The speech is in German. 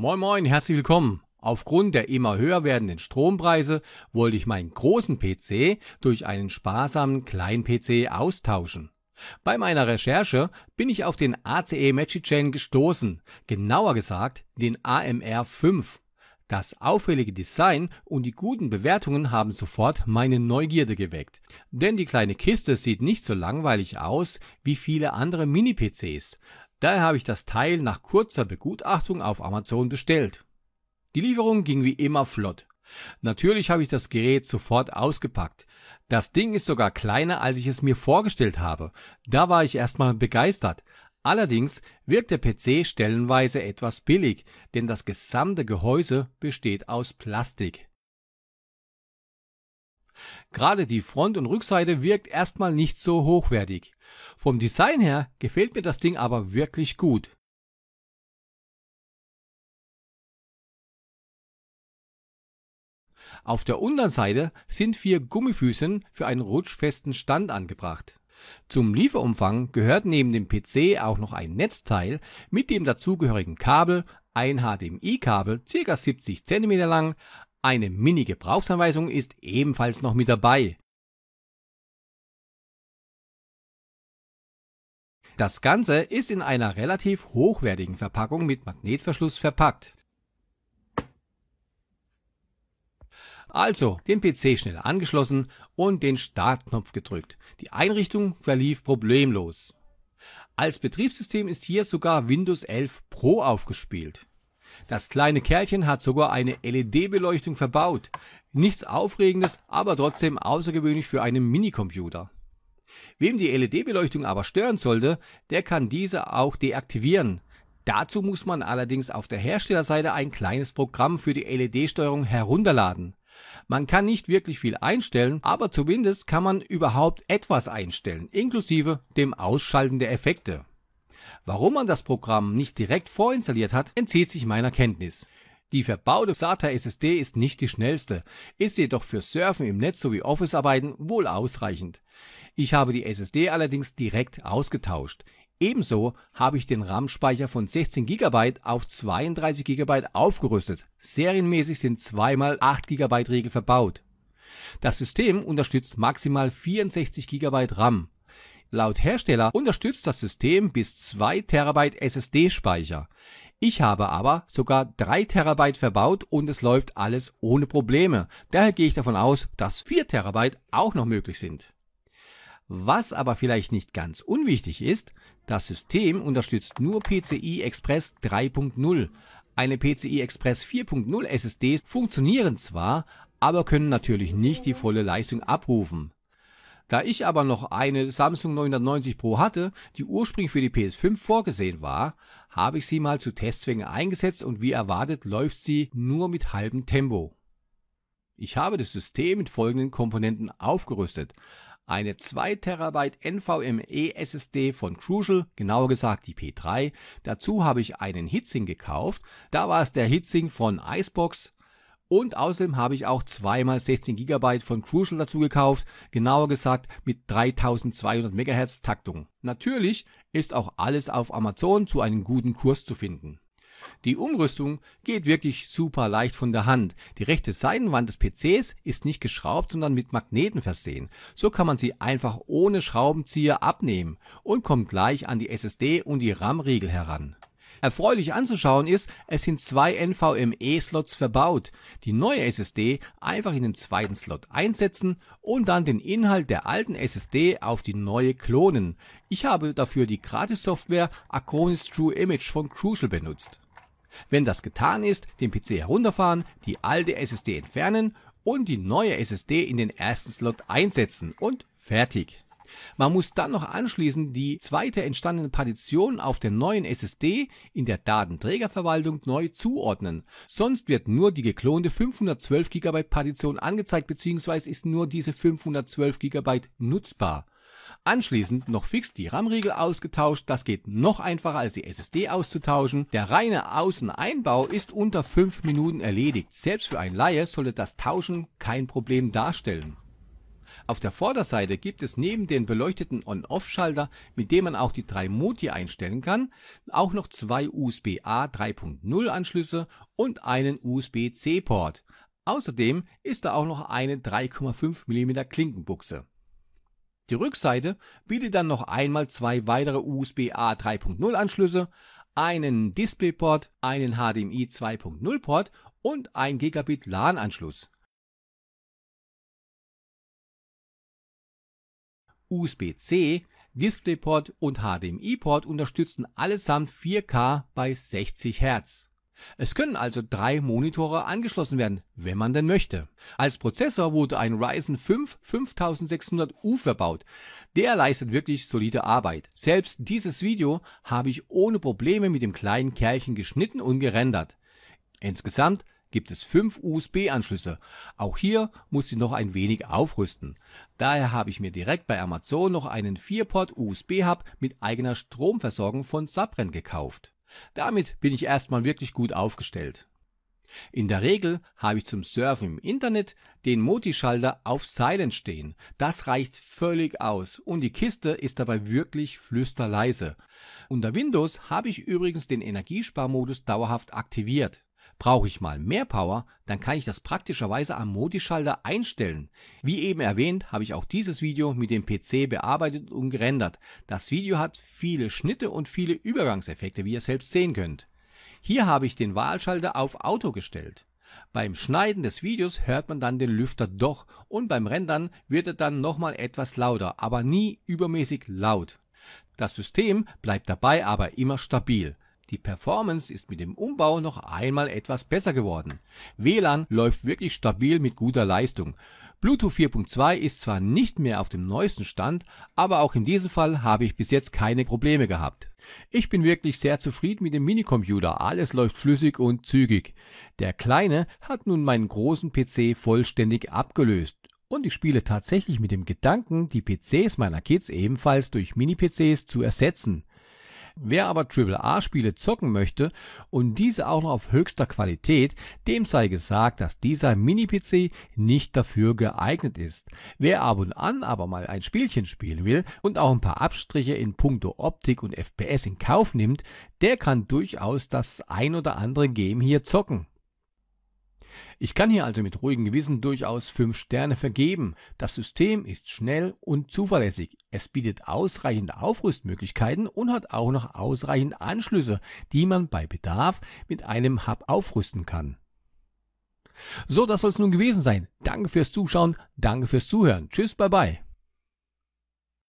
Moin Moin, herzlich willkommen. Aufgrund der immer höher werdenden Strompreise wollte ich meinen großen PC durch einen sparsamen kleinen PC austauschen. Bei meiner Recherche bin ich auf den ACE Magic Chain gestoßen, genauer gesagt den AMR 5. Das auffällige Design und die guten Bewertungen haben sofort meine Neugierde geweckt. Denn die kleine Kiste sieht nicht so langweilig aus wie viele andere Mini-PCs. Daher habe ich das Teil nach kurzer Begutachtung auf Amazon bestellt. Die Lieferung ging wie immer flott. Natürlich habe ich das Gerät sofort ausgepackt. Das Ding ist sogar kleiner, als ich es mir vorgestellt habe. Da war ich erstmal begeistert. Allerdings wirkt der PC stellenweise etwas billig, denn das gesamte Gehäuse besteht aus Plastik. Gerade die Front- und Rückseite wirkt erstmal nicht so hochwertig. Vom Design her gefällt mir das Ding aber wirklich gut. Auf der unteren Seite sind vier Gummifüßen für einen rutschfesten Stand angebracht. Zum Lieferumfang gehört neben dem PC auch noch ein Netzteil mit dem dazugehörigen Kabel, ein HDMI-Kabel ca. 70 cm lang, eine Mini-Gebrauchsanweisung ist ebenfalls noch mit dabei. Das Ganze ist in einer relativ hochwertigen Verpackung mit Magnetverschluss verpackt. Also den PC schnell angeschlossen und den Startknopf gedrückt. Die Einrichtung verlief problemlos. Als Betriebssystem ist hier sogar Windows 11 Pro aufgespielt. Das kleine Kerlchen hat sogar eine LED-Beleuchtung verbaut. Nichts Aufregendes, aber trotzdem außergewöhnlich für einen Minicomputer. Wem die LED-Beleuchtung aber stören sollte, der kann diese auch deaktivieren. Dazu muss man allerdings auf der Herstellerseite ein kleines Programm für die LED-Steuerung herunterladen. Man kann nicht wirklich viel einstellen, aber zumindest kann man überhaupt etwas einstellen, inklusive dem Ausschalten der Effekte. Warum man das Programm nicht direkt vorinstalliert hat, entzieht sich meiner Kenntnis. Die verbaute SATA-SSD ist nicht die schnellste, ist jedoch für Surfen im Netz sowie Office-Arbeiten wohl ausreichend. Ich habe die SSD allerdings direkt ausgetauscht. Ebenso habe ich den RAM-Speicher von 16 GB auf 32 GB aufgerüstet. Serienmäßig sind 2 x 8 GB Regel verbaut. Das System unterstützt maximal 64 GB RAM. Laut Hersteller unterstützt das System bis 2 Terabyte SSD-Speicher. Ich habe aber sogar 3 Terabyte verbaut und es läuft alles ohne Probleme. Daher gehe ich davon aus, dass 4 Terabyte auch noch möglich sind. Was aber vielleicht nicht ganz unwichtig ist, das System unterstützt nur PCI Express 3.0. Eine PCI Express 4.0 SSDs funktionieren zwar, aber können natürlich nicht die volle Leistung abrufen. Da ich aber noch eine Samsung 990 Pro hatte, die ursprünglich für die PS5 vorgesehen war, habe ich sie mal zu Testzwängen eingesetzt und wie erwartet läuft sie nur mit halbem Tempo. Ich habe das System mit folgenden Komponenten aufgerüstet. Eine 2 TB NVMe SSD von Crucial, genauer gesagt die P3. Dazu habe ich einen Hitzing gekauft. Da war es der Hitzing von Icebox und außerdem habe ich auch zweimal 16 GB von Crucial dazu gekauft, genauer gesagt mit 3200 MHz Taktung. Natürlich ist auch alles auf Amazon zu einem guten Kurs zu finden. Die Umrüstung geht wirklich super leicht von der Hand. Die rechte Seitenwand des PCs ist nicht geschraubt, sondern mit Magneten versehen. So kann man sie einfach ohne Schraubenzieher abnehmen und kommt gleich an die SSD und die RAM-Riegel heran. Erfreulich anzuschauen ist, es sind zwei NVMe-Slots verbaut. Die neue SSD einfach in den zweiten Slot einsetzen und dann den Inhalt der alten SSD auf die neue klonen. Ich habe dafür die Gratis-Software Acronis True Image von Crucial benutzt. Wenn das getan ist, den PC herunterfahren, die alte SSD entfernen und die neue SSD in den ersten Slot einsetzen und fertig. Man muss dann noch anschließend die zweite entstandene Partition auf der neuen SSD in der Datenträgerverwaltung neu zuordnen, sonst wird nur die geklonte 512 GB Partition angezeigt bzw. ist nur diese 512 GB nutzbar. Anschließend noch fix die RAM-Riegel ausgetauscht, das geht noch einfacher als die SSD auszutauschen. Der reine Außeneinbau ist unter 5 Minuten erledigt. Selbst für einen Laie sollte das Tauschen kein Problem darstellen. Auf der Vorderseite gibt es neben den beleuchteten On-Off-Schalter, mit dem man auch die drei Modi einstellen kann, auch noch zwei USB-A 3.0 Anschlüsse und einen USB-C Port. Außerdem ist da auch noch eine 3,5 mm Klinkenbuchse. Die Rückseite bietet dann noch einmal zwei weitere USB-A 3.0 Anschlüsse, einen DisplayPort, einen HDMI 2.0 Port und ein Gigabit LAN Anschluss. USB-C, DisplayPort und HDMI-Port unterstützen allesamt 4K bei 60 Hz. Es können also drei Monitore angeschlossen werden, wenn man denn möchte. Als Prozessor wurde ein Ryzen 5 5600U verbaut. Der leistet wirklich solide Arbeit. Selbst dieses Video habe ich ohne Probleme mit dem kleinen Kerlchen geschnitten und gerendert. Insgesamt gibt es fünf USB-Anschlüsse. Auch hier muss ich noch ein wenig aufrüsten. Daher habe ich mir direkt bei Amazon noch einen 4-Port USB-Hub mit eigener Stromversorgung von Sabren gekauft. Damit bin ich erstmal wirklich gut aufgestellt. In der Regel habe ich zum Surfen im Internet den Moti-Schalter auf Silent stehen. Das reicht völlig aus und die Kiste ist dabei wirklich flüsterleise. Unter Windows habe ich übrigens den Energiesparmodus dauerhaft aktiviert. Brauche ich mal mehr Power, dann kann ich das praktischerweise am Modi-Schalter einstellen. Wie eben erwähnt, habe ich auch dieses Video mit dem PC bearbeitet und gerendert. Das Video hat viele Schnitte und viele Übergangseffekte, wie ihr selbst sehen könnt. Hier habe ich den Wahlschalter auf Auto gestellt. Beim Schneiden des Videos hört man dann den Lüfter doch und beim Rendern wird er dann nochmal etwas lauter, aber nie übermäßig laut. Das System bleibt dabei aber immer stabil. Die Performance ist mit dem Umbau noch einmal etwas besser geworden. WLAN läuft wirklich stabil mit guter Leistung. Bluetooth 4.2 ist zwar nicht mehr auf dem neuesten Stand, aber auch in diesem Fall habe ich bis jetzt keine Probleme gehabt. Ich bin wirklich sehr zufrieden mit dem Minicomputer, alles läuft flüssig und zügig. Der kleine hat nun meinen großen PC vollständig abgelöst. Und ich spiele tatsächlich mit dem Gedanken, die PCs meiner Kids ebenfalls durch Mini-PCs zu ersetzen. Wer aber AAA-Spiele zocken möchte und diese auch noch auf höchster Qualität, dem sei gesagt, dass dieser Mini-PC nicht dafür geeignet ist. Wer ab und an aber mal ein Spielchen spielen will und auch ein paar Abstriche in puncto Optik und FPS in Kauf nimmt, der kann durchaus das ein oder andere Game hier zocken ich kann hier also mit ruhigem Gewissen durchaus 5 Sterne vergeben. Das System ist schnell und zuverlässig. Es bietet ausreichende Aufrüstmöglichkeiten und hat auch noch ausreichend Anschlüsse, die man bei Bedarf mit einem Hub aufrüsten kann. So, das soll es nun gewesen sein. Danke fürs Zuschauen, danke fürs Zuhören. Tschüss, bye bye.